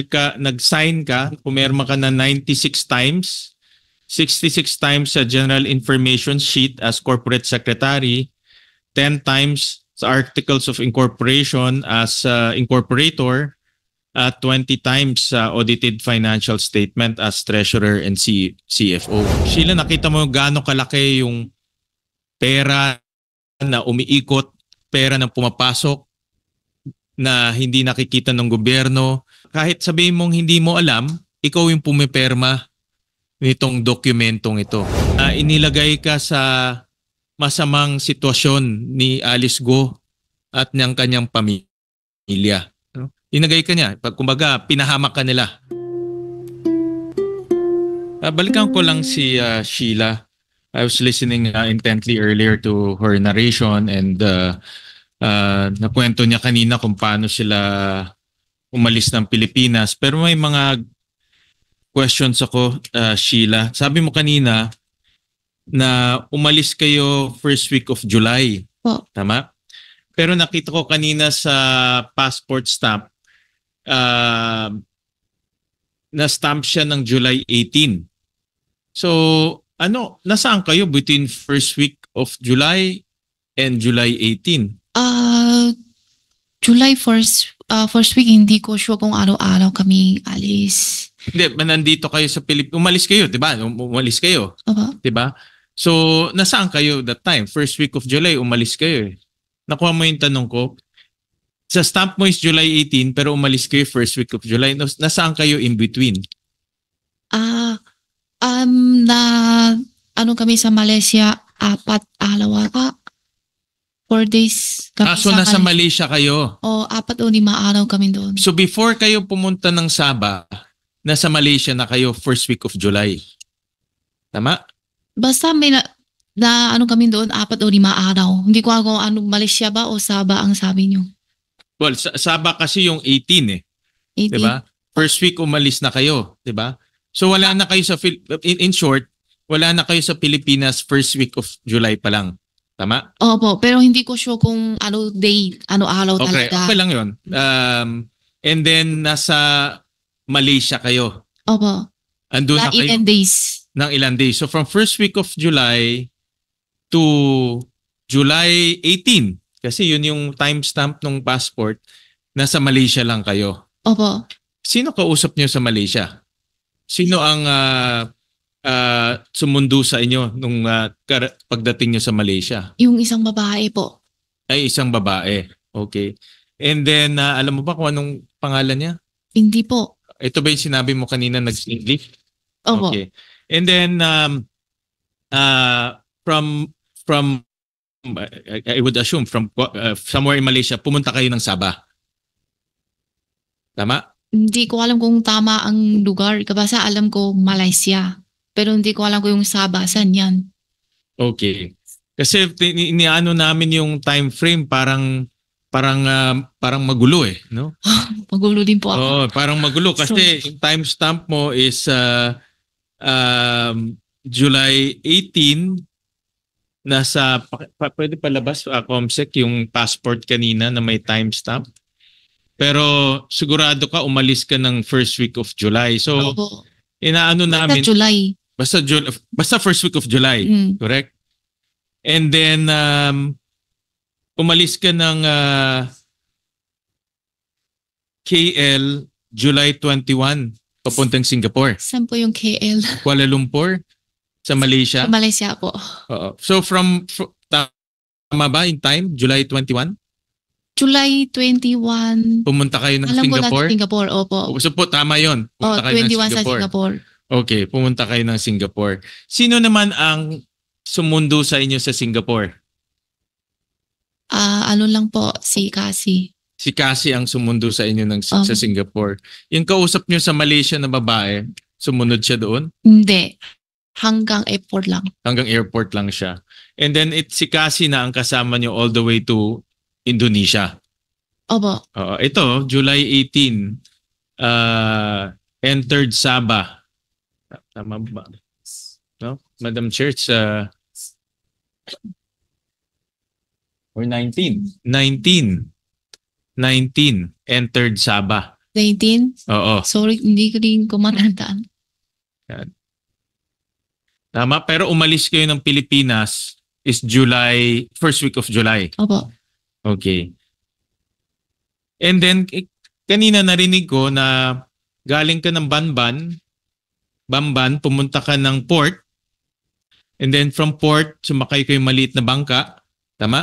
ka, nag-sign ka, pumirma ka na 96 times, 66 times sa General Information Sheet as Corporate Secretary, 10 times sa Articles of Incorporation as uh, Incorporator, at uh, 20 times sa uh, Audited Financial Statement as Treasurer and C- CFO. Sheila, nakita mo gaano kalaki yung pera na umiikot, pera na pumapasok, na hindi nakikita ng gobyerno, kahit sabihin mong hindi mo alam, ikaw yung pumiperma nitong dokumentong ito. Uh, inilagay ka sa masamang sitwasyon ni Alice Go at ng kanyang pamilya. Inagay ka niya. Pag, kumbaga, pinahamak ka nila. Uh, balikan ko lang si uh, Sheila. I was listening uh, intently earlier to her narration and uh, uh, nakwento niya kanina kung paano sila umalis ng Pilipinas. Pero may mga questions ako, uh, Sheila. Sabi mo kanina na umalis kayo first week of July. Po. Tama? Pero nakita ko kanina sa passport stamp, uh, na-stamp siya ng July 18. So, ano, nasaan kayo between first week of July and July 18? Uh, July 1st, uh, first week, hindi ko sure kung araw-araw kami alis. Hindi, nandito kayo sa Pilipinas. Umalis kayo, di ba? Um- umalis kayo. Opo. Di ba? So, nasaan kayo that time? First week of July, umalis kayo eh. Nakuha mo yung tanong ko. Sa stamp mo is July 18, pero umalis kayo first week of July. Nasaan kayo in between? Ah, uh, um, na, ano kami sa Malaysia, apat alawa ka four days kami ah, so nasa kami. Malaysia kayo? oh, apat o lima araw kami doon. So before kayo pumunta ng Sabah, nasa Malaysia na kayo first week of July. Tama? Basta may na, na ano kami doon, apat o lima araw. Hindi ko ako ano, Malaysia ba o Sabah ang sabi niyo. Well, sa Sabah kasi yung 18 eh. 18. Diba? First week umalis na kayo, 'di ba? So wala na kayo sa in, in short, wala na kayo sa Pilipinas first week of July pa lang. Tama? Opo, pero hindi ko sure kung ano day, ano araw Okay, talaga. okay lang yun. Um, and then, nasa Malaysia kayo. Opo, Andun na na kayo 11 days. Nang ilang days. So, from first week of July to July 18, kasi yun yung timestamp ng passport, nasa Malaysia lang kayo. Opo. Sino kausap niyo sa Malaysia? Sino ang ah, uh, sumundo sa inyo nung uh, pagdating nyo sa Malaysia? Yung isang babae po. Ay, isang babae. Okay. And then, uh, alam mo ba kung anong pangalan niya? Hindi po. Ito ba yung sinabi mo kanina nag-English? Opo. Okay. And then, um, uh, from, from, I would assume, from uh, somewhere in Malaysia, pumunta kayo ng Sabah. Tama? Hindi ko alam kung tama ang lugar. Kabasa alam ko Malaysia. Pero hindi ko alam kung yung sabasan yan. Okay. Kasi iniano namin yung time frame parang parang uh, parang magulo eh, no? magulo din po ako. Oh, parang magulo kasi so, yung timestamp mo is uh, uh, July 18 nasa pa, pa, pwede palabas uh, Comsec yung passport kanina na may time stamp. Pero sigurado ka umalis ka ng first week of July. So inaano namin Bata July. Basta, Jul- basta first week of July, mm. correct? And then, um, umalis ka ng uh, KL July 21 papuntang Singapore. Saan po yung KL? Kuala Lumpur sa Malaysia. Sa Malaysia po. Oo. So from, from tama ba in time July 21? July 21. Pumunta kayo ng Alam Singapore? Alam ko na Singapore, opo. So po, tama yun. Pumunta oh, kayo 21 ng Singapore. sa Singapore. Okay, pumunta kayo ng Singapore. Sino naman ang sumundo sa inyo sa Singapore? Ah, ano lang po, si Cassie. Si Cassie ang sumundo sa inyo ng, Um. sa Singapore. Yung kausap niyo sa Malaysia na babae, sumunod siya doon? Hindi. Hanggang airport lang. Hanggang airport lang siya. And then it, si Cassie na ang kasama niyo all the way to Indonesia. Opo. Oo, ito, July 18, uh, ah, entered Sabah. Tama ba? No? Madam Church, uh, or 19? 19. 19 entered Saba. 19? Oo. Sorry, hindi ko rin kumatandaan. Yan. Tama, pero umalis kayo ng Pilipinas is July, first week of July. Opo. Okay. And then, eh, kanina narinig ko na galing ka ng Banban Bamban, pumunta ka ng port. And then from port, sumakay kayo maliit na bangka. Tama?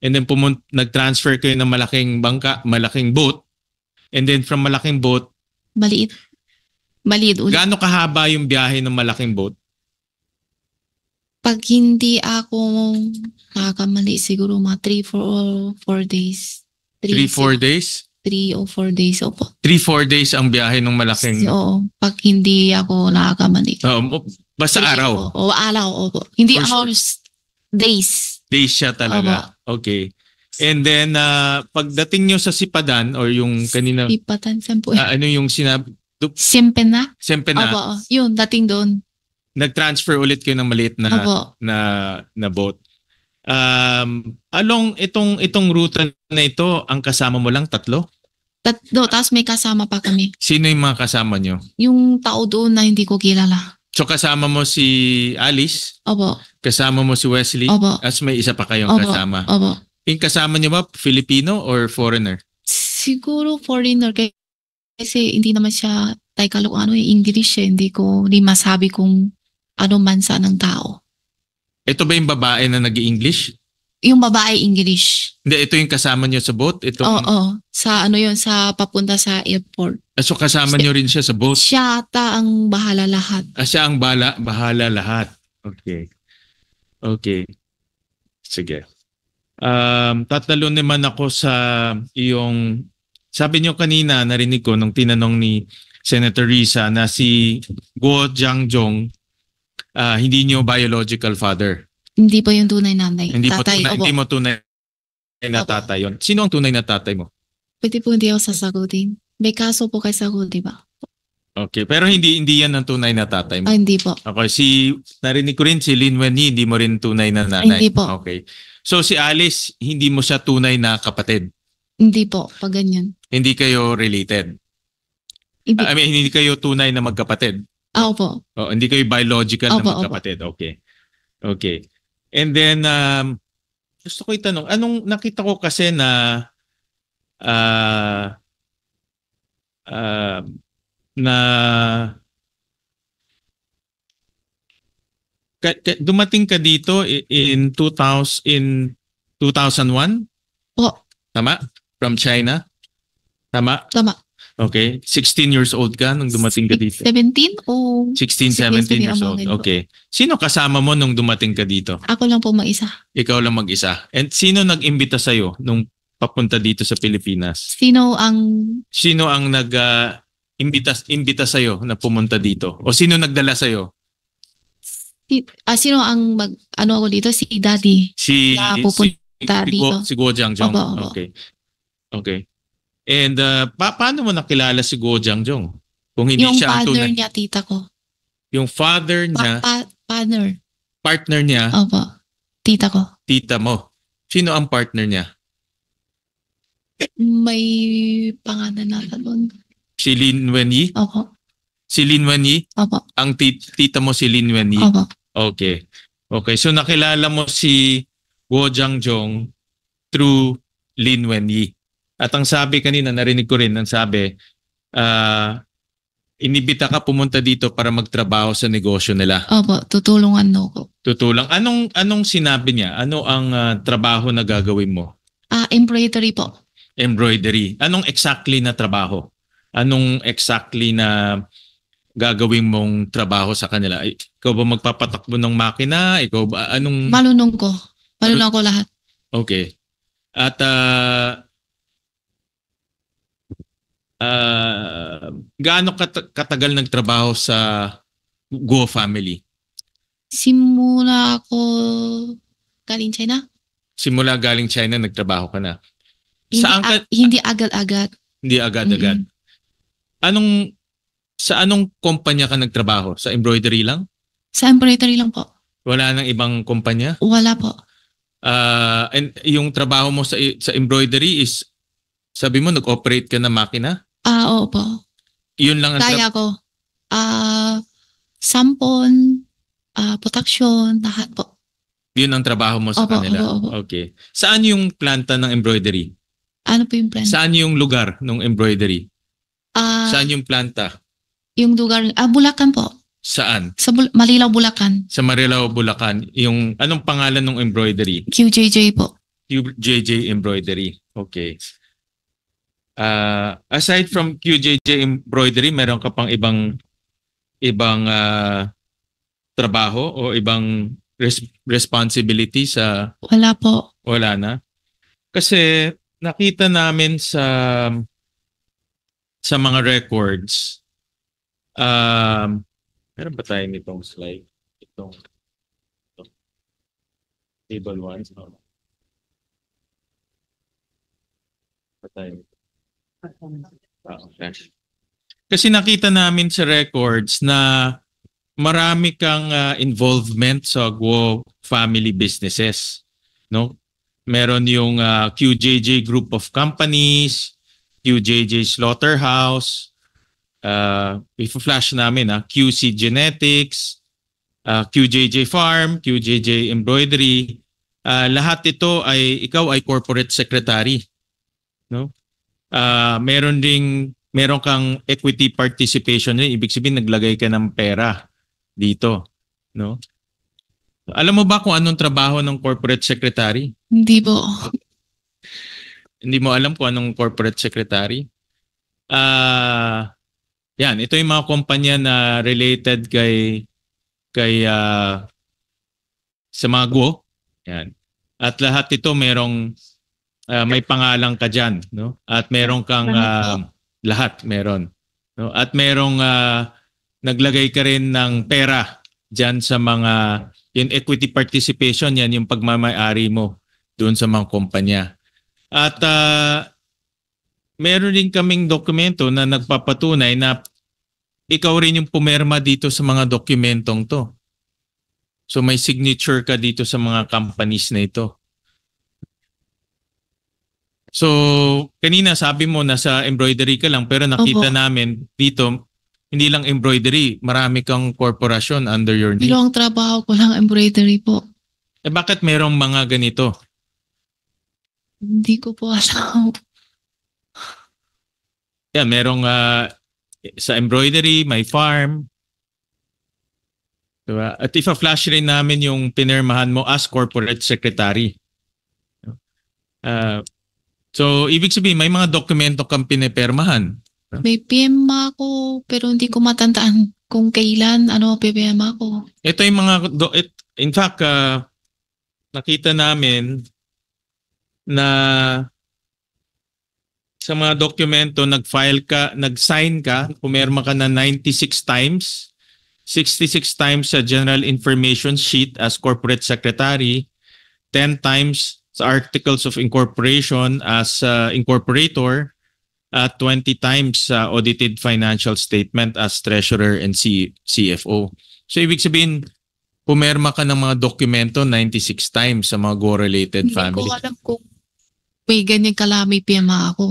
And then pumun- nag-transfer kayo ng malaking bangka, malaking boat. And then from malaking boat, Maliit. Maliit ulit. gaano kahaba yung biyahe ng malaking boat? Pag hindi ako nakakamali, siguro mga 3, 4, 4 days. 3-4 days? 3 or 4 days. Opo. 3-4 days ang biyahe ng malaking... Oo. Pag hindi ako nakakamali. Um, basta Three, araw. O, o araw. Opo. Hindi Or hours. Days. Days siya talaga. Opo. Okay. And then, uh, pagdating nyo sa Sipadan or yung kanina... Sipadan, saan po? Uh, ano yung sinabi? Du- Sempena? Sempena. Opo. Yun, dating doon. Nag-transfer ulit kayo ng maliit na, Opo. na, na boat. Um, along itong itong ruta na ito, ang kasama mo lang tatlo? Tatlo, tapos may kasama pa kami. Sino yung mga kasama nyo? Yung tao doon na hindi ko kilala. So kasama mo si Alice? Opo. Kasama mo si Wesley? Opo. Tapos may isa pa kayong Opo. kasama? Opo. Yung kasama nyo ba, Filipino or foreigner? Siguro foreigner kasi hindi naman siya Tagalog ano eh, English eh. Hindi ko, hindi masabi kung ano mansa ng tao. Ito ba yung babae na nag english Yung babae English. Hindi, ito yung kasama niyo sa boat? Ito, Oo, sa ano yun, sa papunta sa airport. Ah, So kasama niyo rin siya sa boat? Siya ata ang bahala lahat. Ah, siya ang bala, bahala lahat. Okay. Okay. Sige. Um, tatalo naman ako sa iyong, sabi niyo kanina, narinig ko nung tinanong ni Senator Risa na si Guo Jong uh, hindi niyo biological father. Hindi po yung tunay nanay. Hindi, tatay, mo, tunay, hindi mo tunay na tatay yun. Sino ang tunay na tatay mo? Pwede po hindi ako sasagutin. May kaso po kay sagot, di ba? Okay, pero hindi hindi yan ang tunay na tatay mo. Ah, hindi po. Okay, si narinig ko rin si Lin Wenyi, hindi mo rin tunay na nanay. Hindi po. Okay. So si Alice, hindi mo siya tunay na kapatid. Hindi po, pag ganyan. Hindi kayo related. Hindi. I mean, hindi kayo tunay na magkapatid. Opo. Oh, hindi kayo biological opo, na magkapatid. Opo. Okay. Okay. And then, um, gusto ko itanong, anong nakita ko kasi na uh, uh, na ka, ka, dumating ka dito in 2000 in 2001? Po. Tama? From China? Tama? Tama. Okay. 16 years old ka nung dumating ka dito? 17 o... 16, 17 years old. Okay. Sino kasama mo nung dumating ka dito? Ako lang po mag-isa. Ikaw lang mag-isa. And sino nag-imbita sa'yo nung papunta dito sa Pilipinas? Sino ang... Sino ang nag... Uh, imbita, imbita sa'yo na pumunta dito? O sino nagdala sa'yo? Si, ah, sino ang mag... Ano ako dito? Si Daddy. Si... Na pupunta si, dito. Si Guo, si Guo Jiangjong. Opo, Okay. Okay. And uh, pa- paano mo nakilala si Go Jong? Kung hindi yung siya ang tunay. Yung father niya, tita ko. Yung father niya? Pa- pa- partner. Partner niya? Opo. Tita ko. Tita mo. Sino ang partner niya? May pangalan nata doon. Si Lin Wenyi? Opo. Si Lin Wenyi? Opo. Ang tit- tita mo si Lin Wenyi? Opo. Okay. Okay, so nakilala mo si Go Jong through Lin Wenyi. At ang sabi kanina, narinig ko rin, ang sabi, uh, inibita ka pumunta dito para magtrabaho sa negosyo nila. Opo, tutulungan no ko. Tutulong. Anong anong sinabi niya? Ano ang uh, trabaho na gagawin mo? Ah, embroidery po. Embroidery. Anong exactly na trabaho? Anong exactly na gagawin mong trabaho sa kanila? Ikaw ba magpapatakbo ng makina? Ikaw ba anong Malunong ko. Malunong ano? ko lahat. Okay. At uh, uh, gaano kat- katagal nagtrabaho sa Go Family? Simula ako galing China. Simula galing China, nagtrabaho ka na. Hindi, Saan ka, a- hindi agad-agad. Hindi agad-agad. Mm-mm. Anong, sa anong kumpanya ka nagtrabaho? Sa embroidery lang? Sa embroidery lang po. Wala nang ibang kumpanya? Wala po. Uh, and yung trabaho mo sa sa embroidery is sabi mo nag-operate ka na makina? Ah, oo po. Yun lang ang Kaya ko. Ah, sampon, ah, potaksyon, lahat po. yun ang trabaho mo sa Opo, kanila. opo, opo. Okay. Saan yung planta ng embroidery? Ano po yung planta? Saan yung lugar ng embroidery? Ah, Saan yung planta? yung lugar, ah, Bulacan po. Saan? Sa Bul- Malilaw, Bulacan. Sa Marilao, Bulacan. Yung anong pangalan ng embroidery? QJJ po. JJ Embroidery. Okay. Uh, aside from QJJ embroidery, meron ka pang ibang ibang uh, trabaho o ibang res- responsibility sa Wala po. wala na? Kasi nakita namin sa sa mga records um meron ba tayo nitong slide? Itong, table 1. Meron ba nito? Kasi nakita namin sa records na marami kang uh, involvement sa Guo family businesses, no? Meron yung uh, ah, QJJ Group of Companies, QJJ Slaughterhouse, uh, i-flash namin, ah, QC Genetics, uh, QJJ Farm, QJJ Embroidery, uh, lahat ito ay ikaw ay corporate secretary, no? uh, meron ding meron kang equity participation niya, ibig sabihin naglagay ka ng pera dito, no? Alam mo ba kung anong trabaho ng corporate secretary? Hindi po. Hindi mo alam kung anong corporate secretary? Ah, uh, yan, ito yung mga kumpanya na related kay kay uh, sa mga guo. Yan. At lahat ito merong uh, may pangalan ka diyan, no? At meron kang uh, lahat, meron. No? At merong uh, naglagay ka rin ng pera diyan sa mga yung equity participation, yan yung pagmamay-ari mo doon sa mga kumpanya. At uh, meron din kaming dokumento na nagpapatunay na ikaw rin yung pumerma dito sa mga dokumentong to. So may signature ka dito sa mga companies na ito. So, kanina sabi mo nasa embroidery ka lang pero nakita Opo. namin dito hindi lang embroidery, marami kang corporation under your name. Ilang trabaho ko lang embroidery po. Eh bakit merong mga ganito? Hindi ko po alam. Yeah, merong ah, sa embroidery, may farm. Diba? At if ifa-flash rin namin yung pinirmahan mo as corporate secretary. Uh, So, ibig sabihin, may mga dokumento kang pinipirmahan. May PM ako, pero hindi ko matandaan kung kailan, ano, PPMA ko. Ito yung mga, do, it, in fact, uh, nakita namin na sa mga dokumento, nag-file ka, nag-sign ka, pumirma ka na 96 times, 66 times sa General Information Sheet as Corporate Secretary, 10 times sa articles of incorporation as uh, incorporator at 20 times sa uh, audited financial statement as treasurer and C- CFO. So ibig sabihin, pumerma ka ng mga dokumento 96 times sa mga go-related family. Hindi ko alam kung may ganyan kalami PMA ako.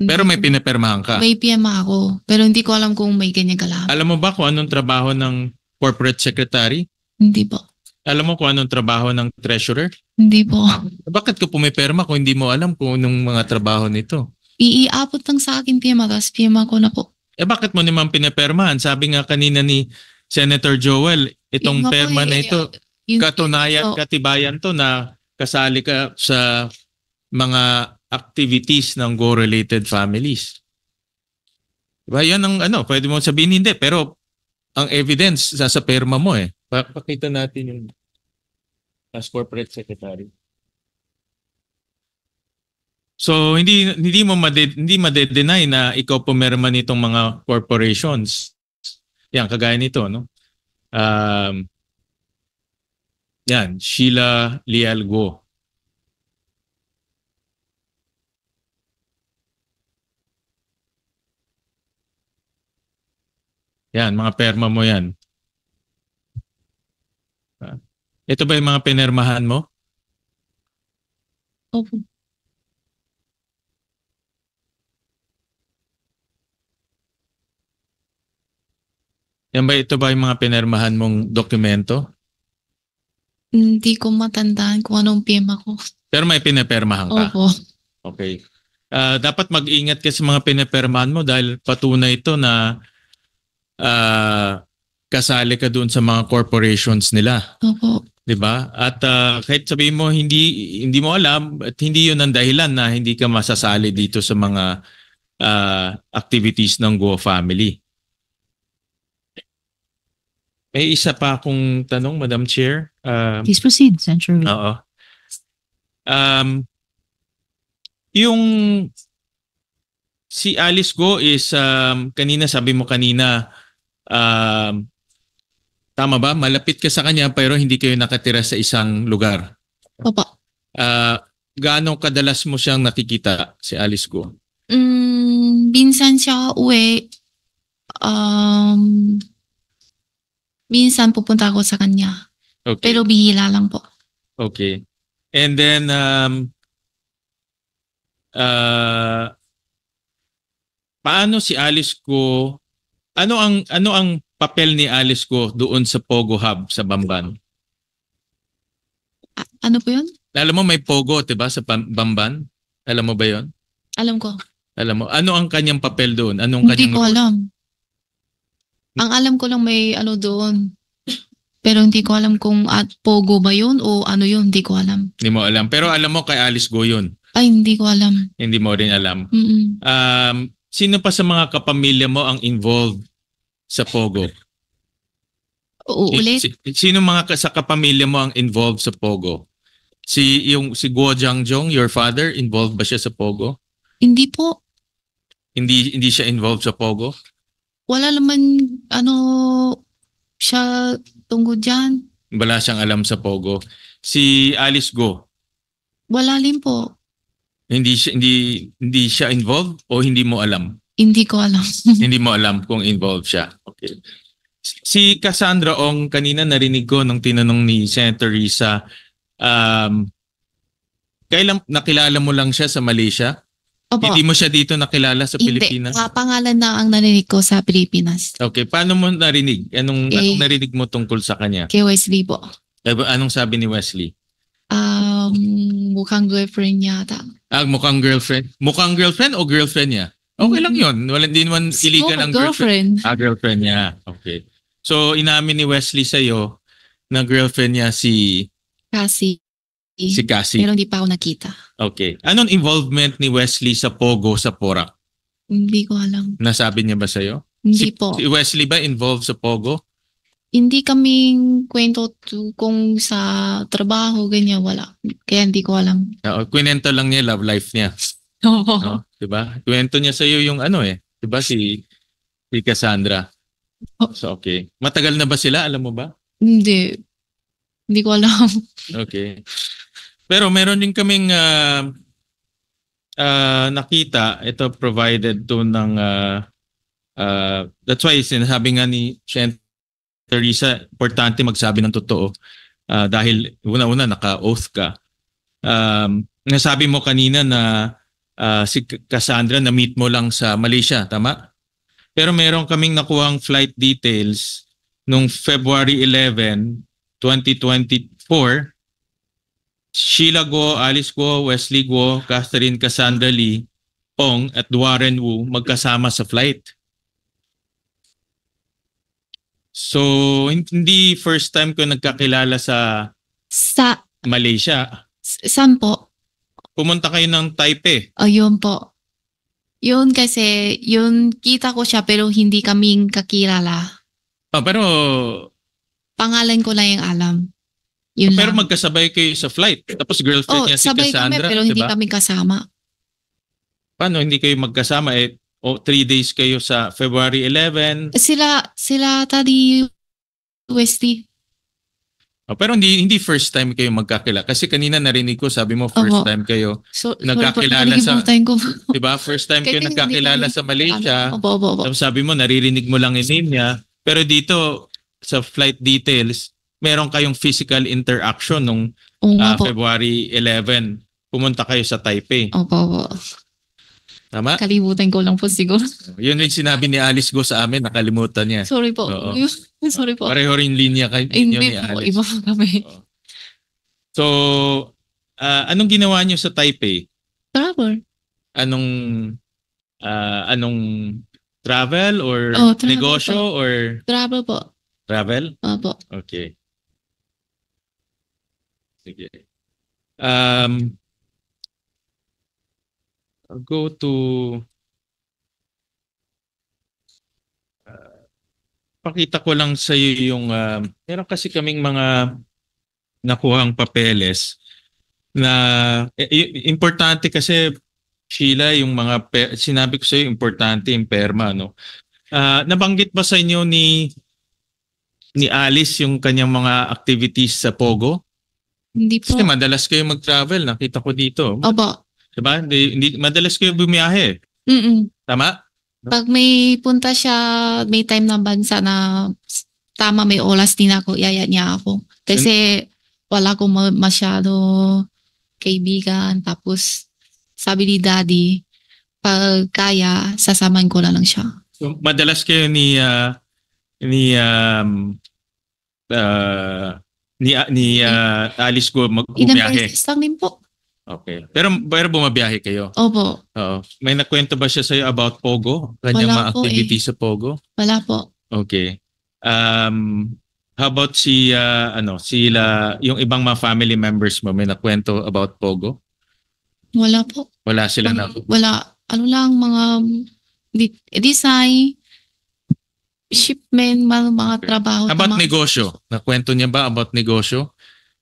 Pero may pinapermahan ka? May PMA ako. Pero hindi ko alam kung may ganyan kalami. Alam mo ba kung anong trabaho ng corporate secretary? Hindi po. Alam mo kung anong trabaho ng treasurer? Hindi po. Bakit ko pumipirma kung hindi mo alam kung anong mga trabaho nito? Iiabot lang sa akin, pirma, tapos pirma ko na po. Eh bakit mo naman pinipirmahan? Sabi nga kanina ni Senator Joel, itong perma na eh, ito, yun- katunayan, so- katibayan to na kasali ka sa mga activities ng go-related families. Diba? Yan ang ano, pwede mo sabihin hindi, pero ang evidence sa, sa perma mo eh. pakita natin yung as corporate secretary. So hindi hindi mo made, hindi ma deny na ikaw po pumirma nitong mga corporations. Yan kagaya nito no. Um, yan Sheila Lialgo. Yan, mga perma mo yan. Ito ba yung mga pinermahan mo? Opo. Yan ba ito ba yung mga pinermahan mong dokumento? Hindi ko matandaan kung anong pirma ko. Pero may pinapermahan ka? Opo. Okay. Uh, dapat mag-ingat ka sa mga pinapermahan mo dahil patunay ito na uh, kasali ka doon sa mga corporations nila. Opo. 'Di ba? At uh, kahit sabihin mo hindi hindi mo alam at hindi 'yun ang dahilan na hindi ka masasali dito sa mga uh, activities ng Go Family. May isa pa akong tanong, Madam Chair. Um, Please proceed, Senator. Oo. Um, yung si Alice Go is um, kanina sabi mo kanina um, tama ba? Malapit ka sa kanya pero hindi kayo nakatira sa isang lugar. Opo. Uh, gaano kadalas mo siyang nakikita si Alice Go? Mm, binsan siya uwi. Um, minsan pupunta ako sa kanya. Okay. Pero bihila lang po. Okay. And then, um, uh, paano si Alice ko ano ang ano ang papel ni Alice ko doon sa Pogo Hub sa Bamban? ano po 'yun? Alam mo may Pogo, 'di ba, sa Bamban? Alam mo ba 'yon? Alam ko. Alam mo, ano ang kanyang papel doon? Anong Hindi kanyang ko alam. Ang alam ko lang may ano doon. Pero hindi ko alam kung at Pogo ba yun o ano yun, hindi ko alam. Hindi mo alam. Pero alam mo kay Alice Go yun. Ay, hindi ko alam. Hindi mo rin alam. Mm-mm. Um, sino pa sa mga kapamilya mo ang involved sa Pogo? Uulit? Si, sino mga ka, sa kapamilya mo ang involved sa Pogo? Si yung si Guo Jiangjong, your father, involved ba siya sa Pogo? Hindi po. Hindi hindi siya involved sa Pogo? Wala naman ano siya tungkol diyan. Wala siyang alam sa Pogo. Si Alice Go. Wala rin po. Hindi siya hindi hindi siya involved o hindi mo alam? Hindi ko alam. Hindi mo alam kung involved siya. Okay. Si Cassandra Ong, kanina narinig ko nung tinanong ni Senator Risa, um, kailan nakilala mo lang siya sa Malaysia? Opo. Hindi mo siya dito nakilala sa Hindi. Pilipinas? Hindi. pangalan na ang narinig ko sa Pilipinas. Okay. Paano mo narinig? Anong, eh, anong narinig mo tungkol sa kanya? Kay Wesley po. Eh, anong sabi ni Wesley? Um, mukhang girlfriend yata. Ah, mukhang girlfriend? Mukhang girlfriend o girlfriend niya? Okay lang yun. Wala, din man illegal ang girlfriend. girlfriend. Ah, girlfriend niya. Okay. So, inamin ni Wesley sa'yo na girlfriend niya si... Cassie. Si Cassie. Pero hindi pa ako nakita. Okay. Anong involvement ni Wesley sa Pogo sa Pora? Hindi ko alam. Nasabi niya ba sa'yo? Hindi si, po. Si Wesley ba involved sa Pogo? Hindi kaming kwento to, kung sa trabaho, ganyan, wala. Kaya hindi ko alam. Uh, kwento lang niya, love life niya. Oo. No? 'Di ba? Kwento niya sa iyo yung ano eh, 'di ba si si Cassandra. Oh. So okay. Matagal na ba sila, alam mo ba? Hindi. Hindi ko alam. okay. Pero meron din kaming uh, uh, nakita, ito provided to ng uh, uh, that's why sinasabi nga ni Chen Teresa, importante magsabi ng totoo. Uh, dahil una-una naka-oath ka. Um, nasabi mo kanina na uh, si Cassandra na meet mo lang sa Malaysia, tama? Pero meron kaming nakuhang flight details nung February 11, 2024. Sheila Go, Alice Go, Wesley Go, Catherine Cassandra Lee, Ong at Warren Wu magkasama sa flight. So, hindi first time ko nagkakilala sa sa Malaysia. Saan po? Pumunta kayo ng Taipei. Ayun po. Yun kasi, yun kita ko siya pero hindi kaming kakilala. Ah, pero, Pangalan ko lang yung alam. Yun pero lang. magkasabay kayo sa flight. Tapos girlfriend oh, niya si sabay Cassandra, kami pero hindi diba? kami kasama. Paano hindi kayo magkasama? Eh, o oh, three days kayo sa February 11. Sila, sila tadi Westy. Oh, pero hindi hindi first time kayo magkakilala kasi kanina narinig ko sabi mo first Oho. time kayo so, nagkakilala sa ko. 'di ba? First time kayo nagkakilala sa Malaysia. Opo, opo, opo. Sabi mo naririnig mo lang yung name niya pero dito sa flight details meron kayong physical interaction nung uh, February 11. Pumunta kayo sa Taipei. Opo, opo. Tama? Kalimutan ko lang po siguro. Oh, yun yung sinabi ni Alice Go sa amin, nakalimutan niya. Sorry po. Oo. Sorry po. Pareho rin linya kayo Ay, Hindi ni po, Alice. iba po kami. Oo. So, ah, anong ginawa niyo sa Taipei? Travel. Anong ah, anong travel or Oh, travel negosyo or Travel po. travel? Opo. Okay. Sige. Um, I'll go to uh, pakita ko lang sa iyo yung uh, meron kasi kaming mga nakuhang papeles na eh, importante kasi Sheila yung mga pe- sinabi ko sa iyo importante yung perma no. Uh, nabanggit ba sa inyo ni ni Alice yung kanyang mga activities sa Pogo? Hindi po. Kasi madalas kayo mag-travel, nakita ko dito. Opo. Diba? Hindi, hindi, madalas kayo bumiyahe. Mm-mm. Tama? Pag may punta siya, may time na bansa na tama may olas din ako, yaya niya ako. Kasi wala ko masyado kaibigan. Tapos sabi ni daddy, pag kaya, sasamahan ko na lang siya. So, madalas kayo ni uh, ni um, uh, ni ah, ni uh, Alice ko mag-umiyahe. Ilang po. Okay. Pero, pero bumabiyahe kayo? Opo. Oo. May nakwento ba siya sa'yo about Pogo? Kanyang Wala mga activity eh. sa Pogo? Wala po. Okay. Um, how about si, ah, ano, sila, yung ibang mga family members mo, may nakwento about Pogo? Wala po. Wala sila na. Wala. Ano lang, mga di- design, shipment, mga, mga trabaho. About mga- negosyo? Nakwento niya ba about negosyo?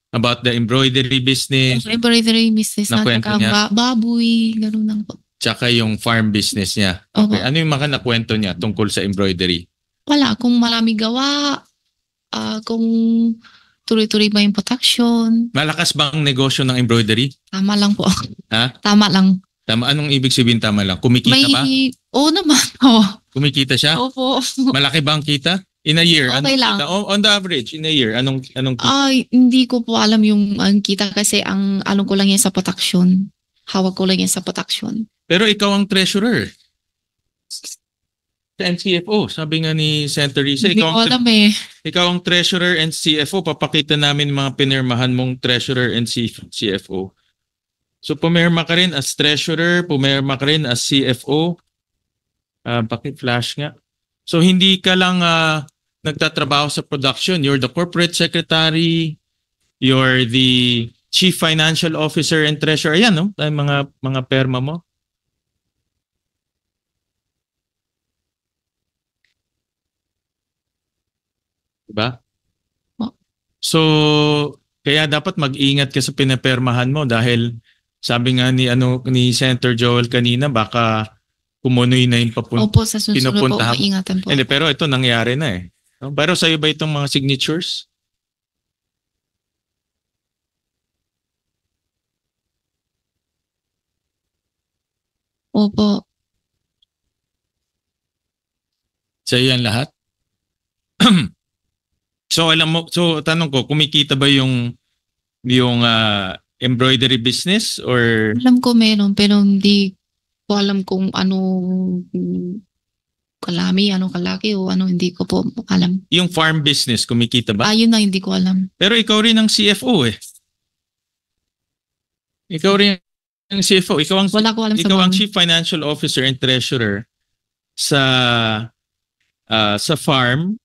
About the embroidery business. Yung embroidery business na kwento niya. Ba- baboy, ganun lang po. Tsaka yung farm business niya. Okay. Ano yung mga nakwento niya tungkol sa embroidery? Wala. Kung marami gawa, uh, kung tuloy-tuloy ba yung production. Malakas ba ang negosyo ng embroidery? Tama lang po. Ha? Tama lang. Tama. Anong ibig sabihin tama lang? Kumikita May, ba? Oo naman. Oo. Kumikita siya? Opo. Malaki ba ang kita? In a year, Okay anong lang. Kita? On, on the average, in a year, anong anong kita? Uh, hindi ko po alam yung ang kita kasi ang alam ko lang yan sa protection. Hawak ko lang yan sa protection. Pero ikaw ang treasurer. And CFO, sabi nga ni Senator Risa, hindi ikaw, ang, alam eh. ikaw ang treasurer and CFO. Papakita namin mga pinirmahan mong treasurer and CFO. So pumirma ka rin as treasurer, pumirma ka rin as CFO. Uh, ah, bakit flash nga? So hindi ka lang uh, nagtatrabaho sa production. You're the corporate secretary, you're the chief financial officer and treasurer. Ayan, no? Tayo mga, mga perma mo. Diba? So, kaya dapat mag-ingat ka sa pinapermahan mo dahil sabi nga ni ano ni Senator Joel kanina baka kumunoy na yung papunta. Opo, sa susunod po, maingatan po. Hindi, pero ito nangyari na eh. Pero sa iyo ba itong mga signatures? Opo. Sa iyo lahat? so alam mo, so tanong ko, kumikita ba yung yung uh, embroidery business or Alam ko meron pero hindi ko alam kung anong kalami, anong kalaki o ano, hindi ko po alam. Yung farm business, kumikita ba? Ayun ah, na, hindi ko alam. Pero ikaw rin ang CFO eh. Ikaw rin ang CFO. Ikaw ang, Wala ko alam ikaw sa ang Chief Financial Officer and Treasurer sa uh, sa farm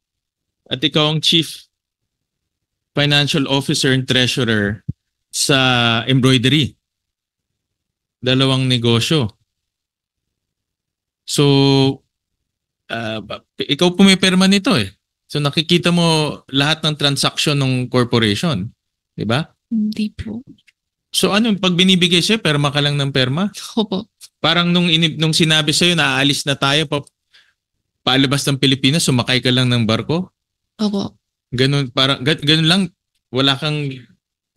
at ikaw ang Chief Financial Officer and Treasurer sa embroidery. Dalawang negosyo. So, uh, ikaw pumipirma nito eh. So nakikita mo lahat ng transaction ng corporation, 'di ba? Hindi po. So ano, pag binibigay sa'yo, perma ka lang ng perma? Opo. Parang nung, inib- nung sinabi sa'yo, naaalis na tayo, pa- palabas ng Pilipinas, sumakay ka lang ng barko? Opo. Ganun, parang, ganun lang, wala kang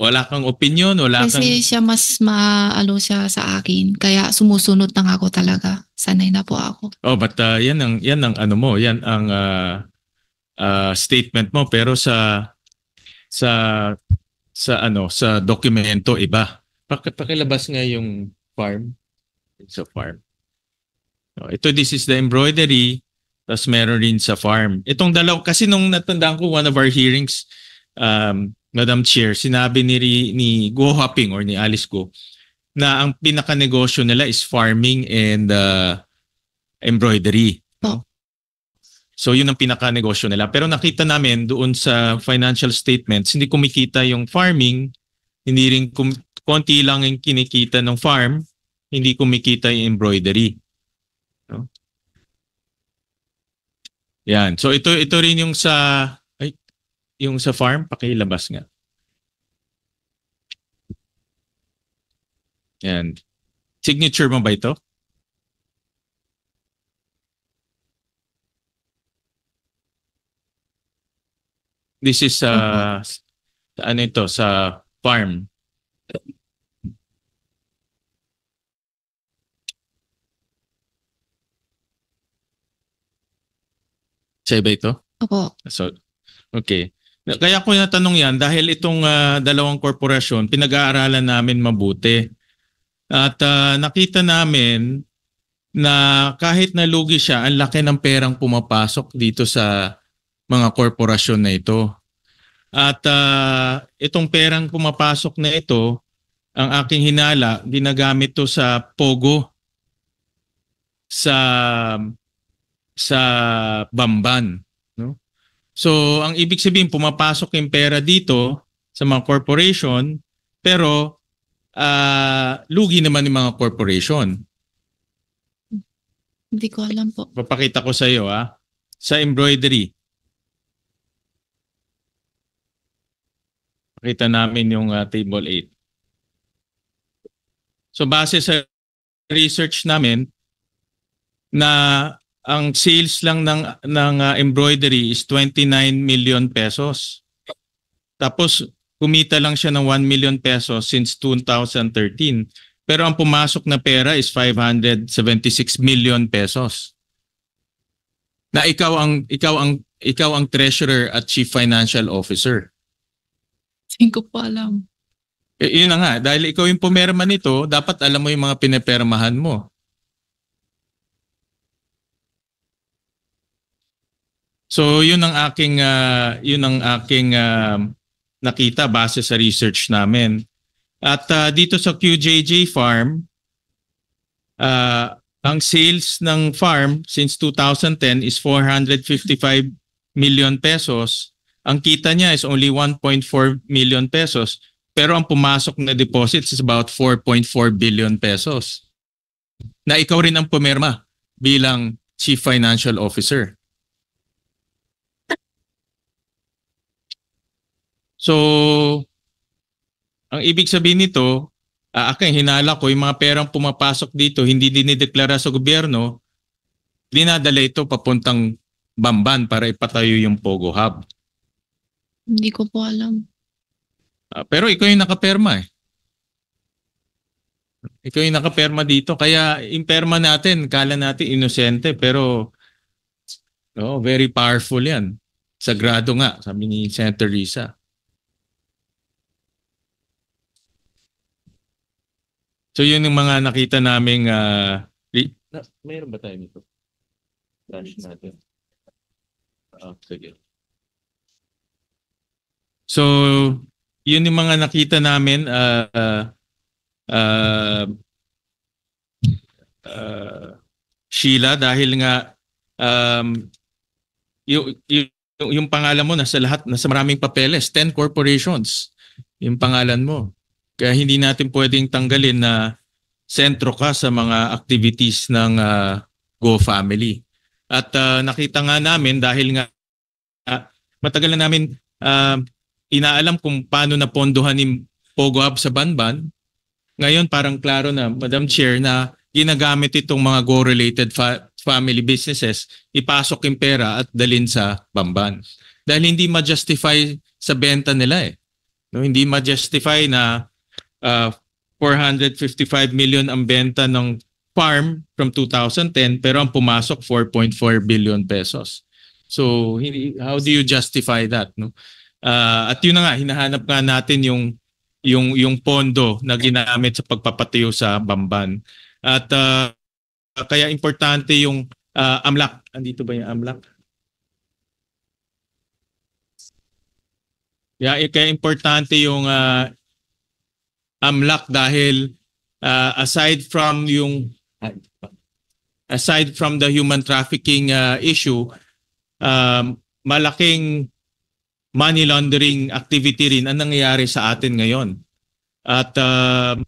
wala kang opinion, wala Kasi kang... Kasi siya mas maalo siya sa akin, kaya sumusunod na ako talaga sanay na po ako. Oh, but uh, yan ang yan ang ano mo, yan ang uh, uh, statement mo pero sa sa sa ano, sa dokumento iba. Pak pakilabas nga yung farm. It's a farm. Oh, ito this is the embroidery tapos meron rin sa farm. Itong dalaw kasi nung natandaan ko one of our hearings um Madam Chair, sinabi ni ni Go Hopping or ni Alice Go na ang pinaka-negosyo nila is farming and uh, embroidery. Oh. So yun ang pinaka-negosyo nila. Pero nakita namin doon sa financial statements, hindi kumikita yung farming, hindi rin kum- konti lang ang kinikita ng farm, hindi kumikita yung embroidery. No? Yan. So ito ito rin yung sa ay, yung sa farm, pakilabas nga. And Signature mo ba ito? This is uh, mm ano ito sa farm. Sa ba ito? Opo. So, okay. Kaya ko natanong yan dahil itong uh, dalawang korporasyon, pinag-aaralan namin mabuti at uh, nakita namin na kahit nalugi siya, ang laki ng perang pumapasok dito sa mga korporasyon na ito. At uh, itong perang pumapasok na ito, ang aking hinala, ginagamit to sa Pogo, sa sa Bamban. No? So, ang ibig sabihin, pumapasok yung pera dito sa mga corporation, pero uh, lugi naman ng mga corporation. Hindi ko alam po. Papakita ko sa iyo ah. Sa embroidery. Pakita namin yung uh, table 8. So base sa research namin na ang sales lang ng ng uh, embroidery is 29 million pesos. Tapos kumita lang siya ng 1 million pesos since 2013. Pero ang pumasok na pera is 576 million pesos. Na ikaw ang ikaw ang ikaw ang treasurer at chief financial officer. Hindi ko pa alam. E, yun na nga, dahil ikaw yung pumerma nito, dapat alam mo yung mga pinapermahan mo. So yun ang aking uh, yun ang aking uh, nakita base sa research namin. At uh, dito sa QJJ Farm, uh, ang sales ng farm since 2010 is 455 million pesos. Ang kita niya is only 1.4 million pesos. Pero ang pumasok na deposits is about 4.4 billion pesos. Na ikaw rin ang pumirma bilang chief financial officer. So, ang ibig sabihin nito, uh, akin hinala ko yung mga perang pumapasok dito, hindi dinideklara sa gobyerno, dinadala ito papuntang Bamban para ipatayo yung Pogo Hub. Hindi ko po alam. Uh, pero ikaw yung nakaperma eh. Ikaw yung nakaperma dito. Kaya imperma natin, kala natin inosente, pero no, oh, very powerful yan. Sagrado nga, sabi ni Senator Risa. So yun yung mga nakita naming uh, na, mayroon ba tayo nito? Flash natin. Ah, sige. So, yun yung mga nakita namin uh, uh, uh, Sheila dahil nga um, yung, yung, yung pangalan mo nasa lahat, nasa maraming papeles, 10 corporations yung pangalan mo. Kaya hindi natin pwedeng tanggalin na sentro ka sa mga activities ng uh, Go Family. At uh, nakita nga namin dahil nga uh, matagal na namin uh, inaalam kung paano na pondohan ni Pogo Hub sa Banban. Ngayon parang klaro na Madam Chair na ginagamit itong mga go-related fa- family businesses, ipasok yung pera at dalin sa Banban. Dahil hindi ma-justify sa benta nila eh. No, hindi ma-justify na uh, 455 million ang benta ng farm from 2010 pero ang pumasok 4.4 billion pesos. So how do you justify that no? Uh, at yun na nga hinahanap nga natin yung yung yung pondo na ginamit sa pagpapatayo sa Bamban. At uh, kaya importante yung uh, AMLAC. Andito ba yung AMLAC? Yeah, eh, kaya importante yung uh, AMLAC dahil uh, aside from yung aside from the human trafficking uh, issue um, malaking money laundering activity rin ang nangyayari sa atin ngayon at uh,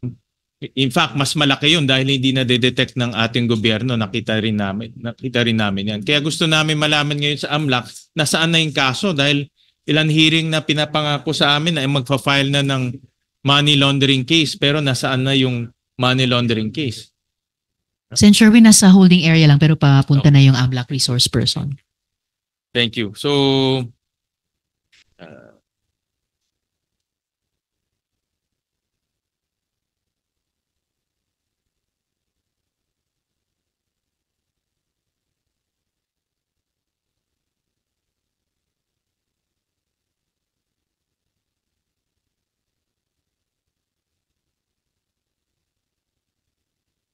in fact mas malaki yun dahil hindi na de-detect ng ating gobyerno nakita rin namin nakita rin namin yan kaya gusto namin malaman ngayon sa AMLAC nasaan na yung kaso dahil ilan hearing na pinapangako sa amin na eh, magfa-file na ng money laundering case pero nasaan na yung money laundering case? Sen. Sherwin, nasa holding area lang pero papunta na yung AMLAC resource person. Thank you. So,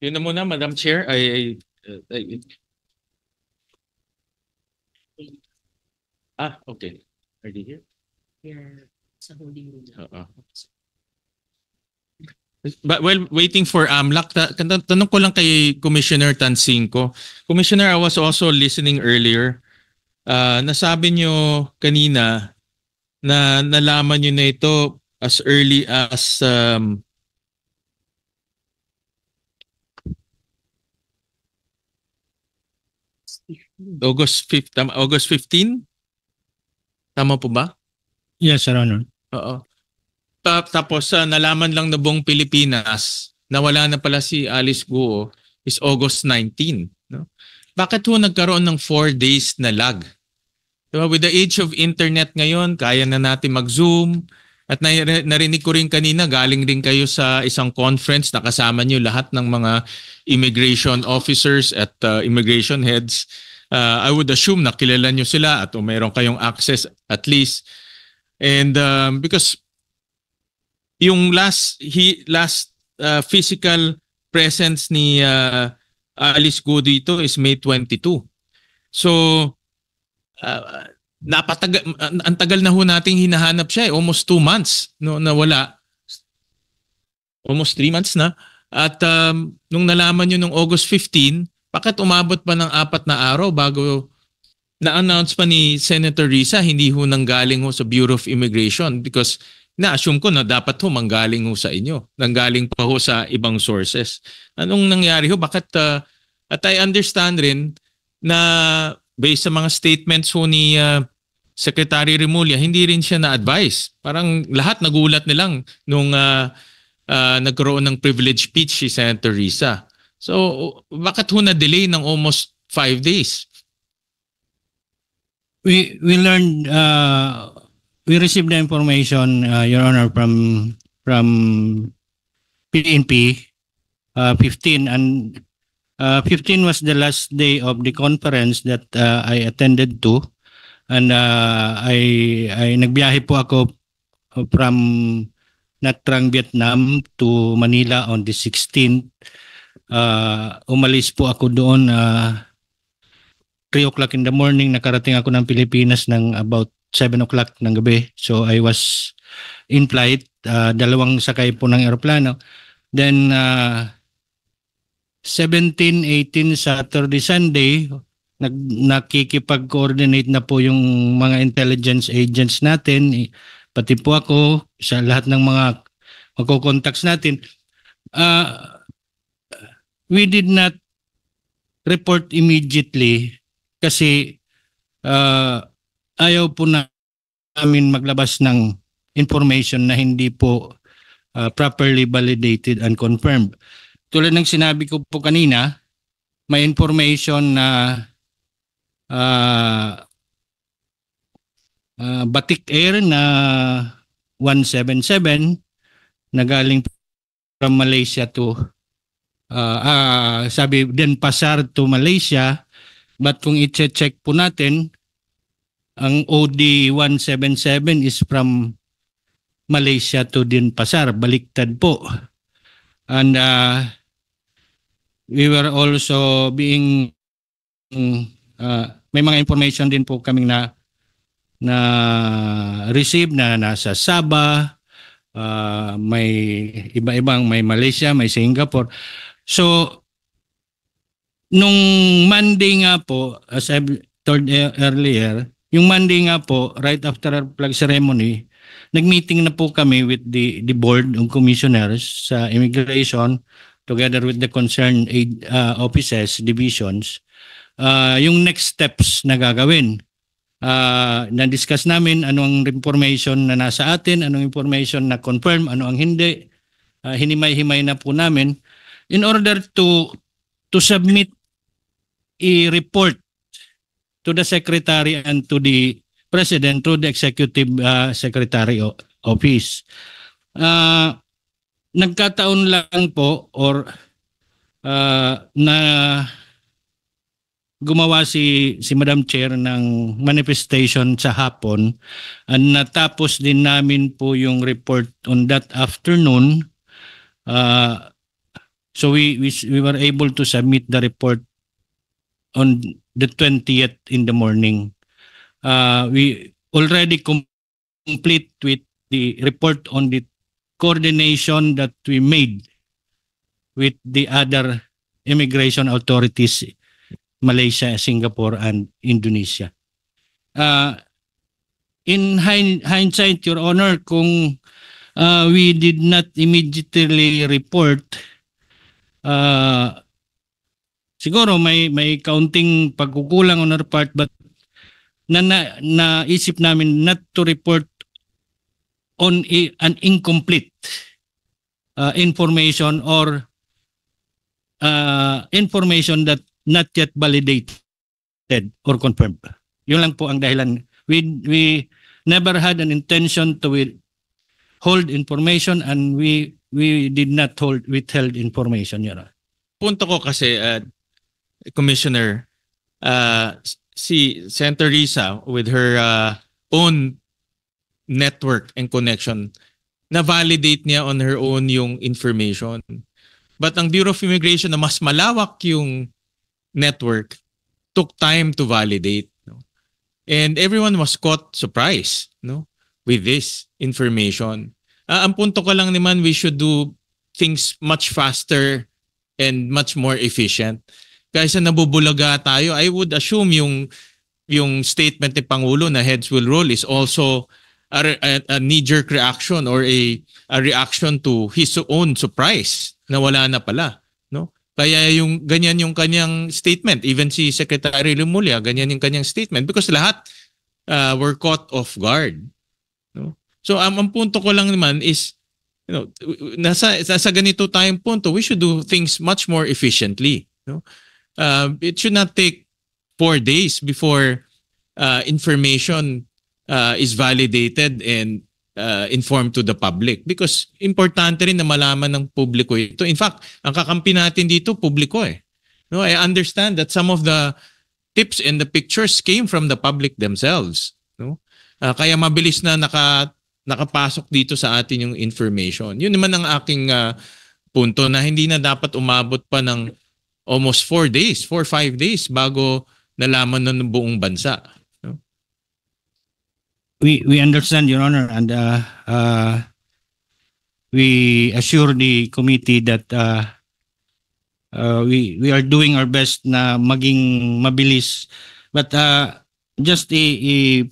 Yun na muna, Madam Chair. I, I, uh, I, ah, okay. Are they here? Here sa holding room. Oo. But while waiting for AMLAC, um, ta- tanong ko lang kay Commissioner Tansinko. Commissioner, I was also listening earlier. Uh, nasabi nyo kanina na nalaman nyo na ito as early as um, August 5, tama, August 15? Tama po ba? Yes, Sir Honor. Oo. tapos uh, nalaman lang na buong Pilipinas na wala na pala si Alice Guo is August 19. No? Bakit ho nagkaroon ng 4 days na lag? Diba, with the age of internet ngayon, kaya na natin mag-zoom. At narinig ko rin kanina, galing din kayo sa isang conference, nakasama niyo lahat ng mga immigration officers at uh, immigration heads uh, I would assume na kilala nyo sila at o meron kayong access at least. And um, because yung last he last uh, physical presence ni uh, Alice Go dito is May 22. So uh, napatagal uh, ang tagal na ho nating hinahanap siya, eh. almost two months no nawala. Almost three months na. At um, nung nalaman nyo nung August 15, bakit umabot pa ng apat na araw bago na-announce pa ni Senator Risa hindi ho nanggaling ho sa Bureau of Immigration because na-assume ko na dapat ho manggaling ho sa inyo. Nanggaling pa ho sa ibang sources. Anong nangyari ho? Bakit uh, at I understand rin na based sa mga statements ho ni uh, Secretary Remulla, hindi rin siya na-advise. Parang lahat nagulat nilang nung uh, uh, nagkaroon ng privilege speech si Senator Risa. So, bakit ho na-delay ng almost five days? We, we learned, uh, we received the information, uh, Your Honor, from, from PNP uh, 15 and uh, 15 was the last day of the conference that uh, I attended to and uh, I I nagbiyahe po ako from Natrang Vietnam to Manila on the 16th uh, umalis po ako doon uh, ah, 3 o'clock in the morning nakarating ako ng Pilipinas ng about 7 o'clock ng gabi so I was in flight uh, dalawang sakay po ng eroplano then uh, 17 18 Saturday Sunday nag nakikipag-coordinate na po yung mga intelligence agents natin eh, pati po ako sa lahat ng mga magko-contacts natin uh, we did not report immediately kasi uh, ayaw po namin maglabas ng information na hindi po uh, properly validated and confirmed. Tulad ng sinabi ko po kanina, may information na uh, uh, Batik Air na 177 na galing from Malaysia to uh, uh, sabi then pasar to Malaysia but kung i-check po natin ang OD 177 is from Malaysia to Denpasar baliktad po and uh, we were also being uh, may mga information din po kaming na na receive na nasa Sabah uh, may iba-ibang may Malaysia, may Singapore So, nung Monday nga po, as I've told e-, earlier, yung Monday nga po, right after our flag ceremony, nag-meeting na po kami with the, the board ng commissioners sa immigration together with the concerned aid, uh, offices, divisions, uh, yung next steps na gagawin. Uh, na-discuss namin anong information na nasa atin, anong information na confirm, anong hindi. Uh, hinimay-himay na po namin in order to to submit a report to the secretary and to the president through the executive uh, secretary office. Uh, nagkataon lang po or uh, na gumawa si si Madam Chair ng manifestation sa hapon at uh, natapos din namin po yung report on that afternoon uh, So we, we, we were able to submit the report on the 20th in the morning. Uh, we already com complete with the report on the coordination that we made with the other immigration authorities, Malaysia, Singapore, and Indonesia. Uh, in hindsight, Your Honor, kung uh, we did not immediately report uh, siguro may may counting pagkukulang on our part but na, na naisip namin not to report on a, an incomplete uh, information or uh, information that not yet validated or confirmed. Yun lang po ang dahilan. We we never had an intention to hold information and we we did not hold withheld information, Your Punto ko kasi, uh, Commissioner, uh, si Senator Risa with her uh, own network and connection, na-validate niya on her own yung information. But ang Bureau of Immigration na mas malawak yung network took time to validate. No? And everyone was caught surprised no? with this information. Uh, ang punto ko lang naman, we should do things much faster and much more efficient. Kaysa nabubulaga tayo, I would assume yung yung statement ni Pangulo na heads will roll is also a, a, a knee-jerk reaction or a, a reaction to his own surprise na wala na pala. No? Kaya yung ganyan yung kanyang statement. Even si Secretary Lumulia, ganyan yung kanyang statement because lahat uh, were caught off guard. No? So um, ang punto ko lang naman is you know nasa nasa ganito tayong punto we should do things much more efficiently you no know? uh, it should not take four days before uh, information uh, is validated and uh, informed to the public because importante rin na malaman ng publiko ito in fact ang kakampi natin dito publiko eh no i understand that some of the tips and the pictures came from the public themselves no uh, kaya mabilis na naka nakapasok dito sa atin yung information. Yun naman ang aking uh, punto na hindi na dapat umabot pa ng almost 4 days, 4-5 days bago nalaman ng buong bansa. We we understand your honor and uh, uh, we assure the committee that uh, uh, we we are doing our best na maging mabilis but uh, just a, i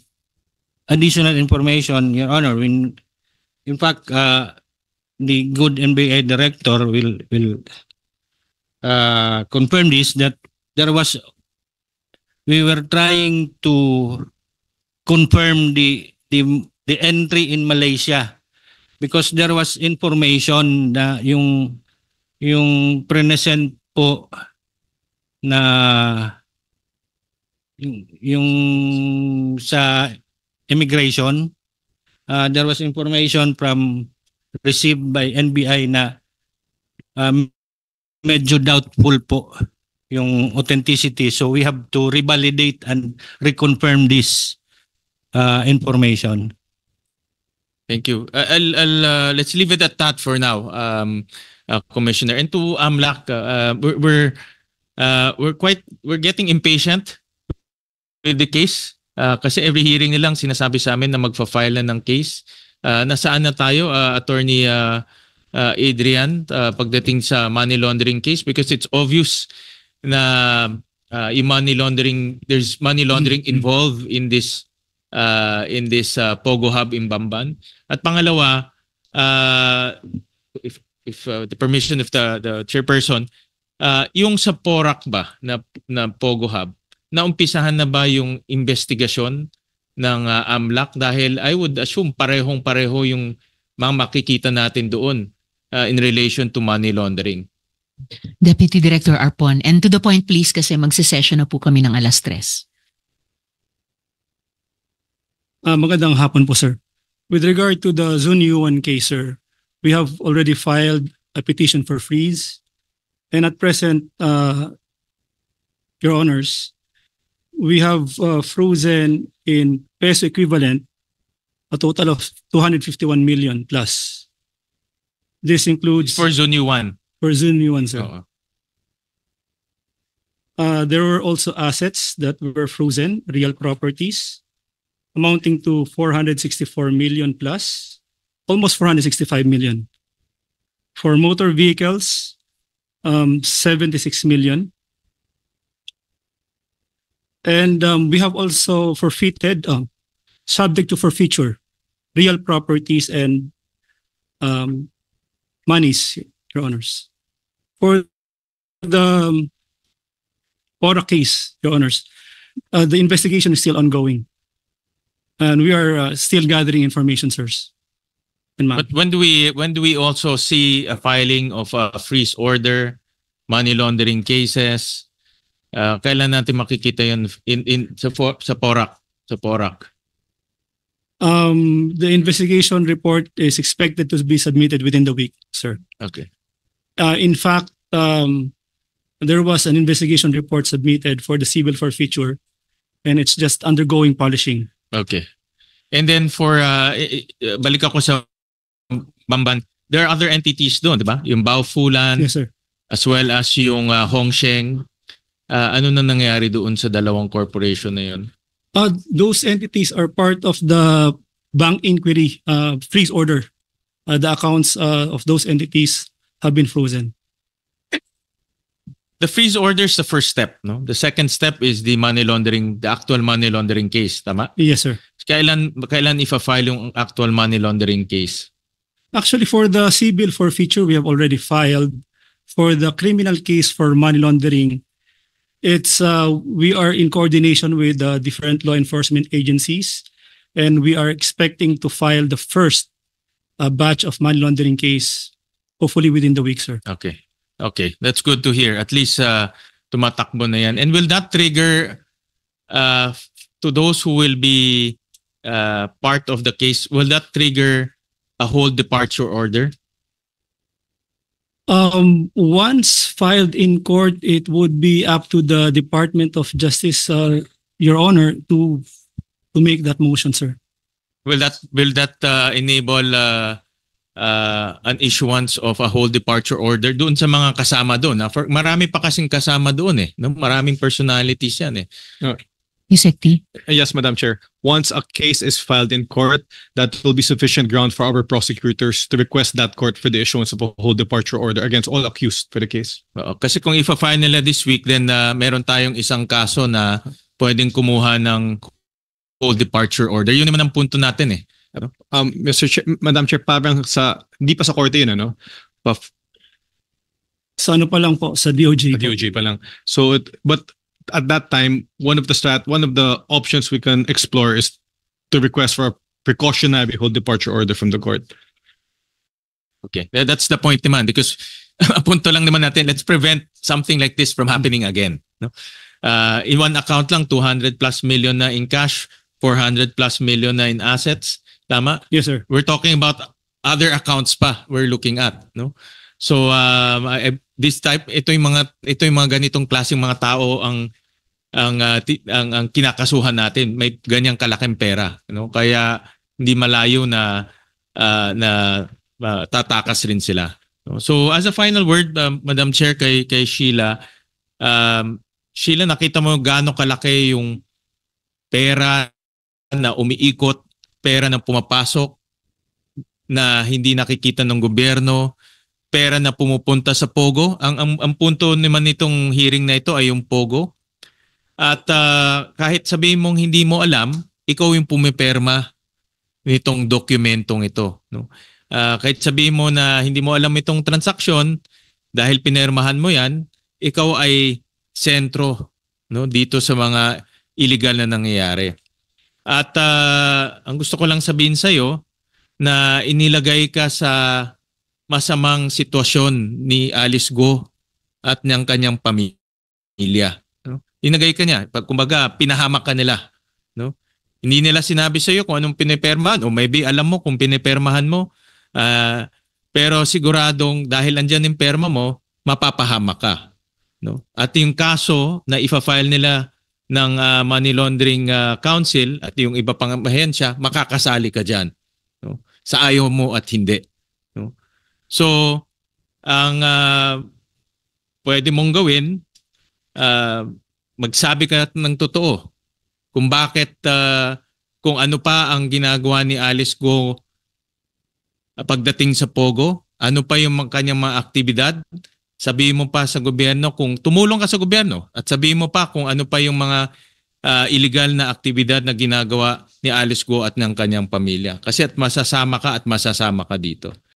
additional information, Your Honor. When, in fact, uh, the good NBI director will will uh, confirm this that there was we were trying to confirm the the the entry in Malaysia because there was information na yung yung present po na yung, yung sa immigration, uh, there was information from received by NBI na um, medyo doubtful po yung authenticity. So we have to revalidate and reconfirm this uh, information. Thank you. Uh, I'll, I'll, uh, let's leave it at that for now, um, uh, Commissioner. And to AMLAC, uh, uh, we're we're, uh, we're quite we're getting impatient with the case. Ah, kasi every hearing nilang sinasabi sa amin na magfa-file na ng case. Uh, nasaan na tayo, uh, Attorney uh, uh, Adrian, uh, pagdating sa money laundering case? Because it's obvious na uh, yung money laundering, there's money laundering mm-hmm. involved in this uh, in this uh, Pogo Hub in Bamban. At pangalawa, uh, if if uh, the permission of the the chairperson, uh, yung sa PORAC ba na na Pogo Hub, naumpisahan na ba yung investigasyon ng uh, AMLAC? Dahil I would assume parehong-pareho yung mga makikita natin doon uh, in relation to money laundering. Deputy Director Arpon, and to the point please kasi magsisession na po kami ng alas tres. Uh, magandang hapon po sir. With regard to the Zone U1 case sir, we have already filed a petition for freeze and at present uh, Your Honors, we have uh, frozen in peso equivalent a total of 251 million plus. This includes for Zuni 1. For Zuni 1, sir. Uh-huh. Uh, there were also assets that were frozen, real properties, amounting to 464 million plus, almost 465 million. For motor vehicles, um, 76 million. And um, we have also forfeited, uh, subject to forfeiture, real properties and um, monies, Your Honors. For the um, Ora case, Your Honors, uh, the investigation is still ongoing. And we are uh, still gathering information, sirs. But when do we when do we also see a filing of a freeze order, money laundering cases, Uh, kailan natin makikita yun in, in, sa, for, sa porak Sa PORAC? Um, the investigation report is expected to be submitted within the week, sir. Okay. Uh, in fact, um, there was an investigation report submitted for the civil forfeiture and it's just undergoing polishing. Okay. And then for, uh, uh balik ako sa Bamban, there are other entities doon, di ba? Yung Baofulan, yes, sir. as well as yung uh, Hongsheng, Uh, ano na nangyari doon sa dalawang corporation na yun? Uh, those entities are part of the bank inquiry uh, freeze order. Uh, the accounts uh, of those entities have been frozen. The freeze order is the first step, no? The second step is the money laundering, the actual money laundering case, tama? Yes, sir. Kailan kailan ifa-file yung actual money laundering case? Actually, for the civil forfeiture, we have already filed. For the criminal case for money laundering, it's uh, we are in coordination with the uh, different law enforcement agencies, and we are expecting to file the first uh, batch of money laundering case, hopefully within the week, sir. Okay, okay, that's good to hear. At least uh, tumatakbo na yan, and will that trigger uh, to those who will be uh, part of the case? Will that trigger a whole departure order? Um, once filed in court, it would be up to the Department of Justice, uh, Your Honor, to to make that motion, sir. Will that will that uh, enable uh, uh, an issuance of a whole departure order doon sa mga kasama doon. Ha? Ah, for, marami pa kasing kasama doon eh. No? Maraming personalities yan eh. Okay. Yusecti? Uh, yes, Madam Chair. Once a case is filed in court, that will be sufficient ground for our prosecutors to request that court for the issuance of a whole departure order against all accused for the case. Oo, kasi kung ifa-file nila this week, then uh, meron tayong isang kaso na pwedeng kumuha ng whole departure order. Yun naman ang punto natin eh. Ano? Um, Mr. Chair, Madam Chair, parang sa, hindi pa sa korte yun, ano? Pa, Sa ano pa lang po, sa DOJ. DOJ pa lang. So, it- but at that time, one of the strat, one of the options we can explore is to request for a precautionary hold departure order from the court. Okay, that's the point demand because apunto lang naman natin, let's prevent something like this from happening again. No? Uh, in one account lang, 200 plus million na in cash, 400 plus million na in assets. Tama? Yes, sir. We're talking about other accounts pa we're looking at. No? So um, I, this type ito yung mga ito yung mga ganitong klaseng mga tao ang ang, uh, ti, ang ang kinakasuhan natin may ganyang kalaking pera no kaya hindi malayo na uh, na uh, tatakas rin sila no? so as a final word uh, madam chair kay kay Sheila um, Sheila nakita mo gaano kalaki yung pera na umiikot pera na pumapasok na hindi nakikita ng gobyerno pera na pumupunta sa Pogo. Ang, ang, ang punto naman nitong hearing na ito ay yung Pogo. At uh, kahit sabihin mong hindi mo alam, ikaw yung pumiperma nitong dokumentong ito. No? Uh, kahit sabihin mo na hindi mo alam itong transaksyon, dahil pinermahan mo yan, ikaw ay sentro no, dito sa mga illegal na nangyayari. At uh, ang gusto ko lang sabihin sa'yo, na inilagay ka sa masamang sitwasyon ni Alice Go at ng kanyang pamilya. No? Inagay ka niya. Pag, kumbaga, pinahamak ka nila. No? Hindi nila sinabi sa iyo kung anong pinipermahan o maybe alam mo kung pinipermahan mo. Uh, pero siguradong dahil andyan yung perma mo, mapapahamak ka. No? At yung kaso na ifa-file nila ng uh, Money Laundering uh, Council at yung iba pang ahensya, makakasali ka dyan. No? Sa ayaw mo at hindi. So, ang uh, pwede mong gawin, uh, magsabi ka ng totoo kung bakit, uh, kung ano pa ang ginagawa ni Alice Go pagdating sa Pogo, ano pa yung kanyang mga aktibidad, sabihin mo pa sa gobyerno kung tumulong ka sa gobyerno at sabihin mo pa kung ano pa yung mga uh, illegal na aktibidad na ginagawa ni Alice Go at ng kanyang pamilya. Kasi at masasama ka at masasama ka dito.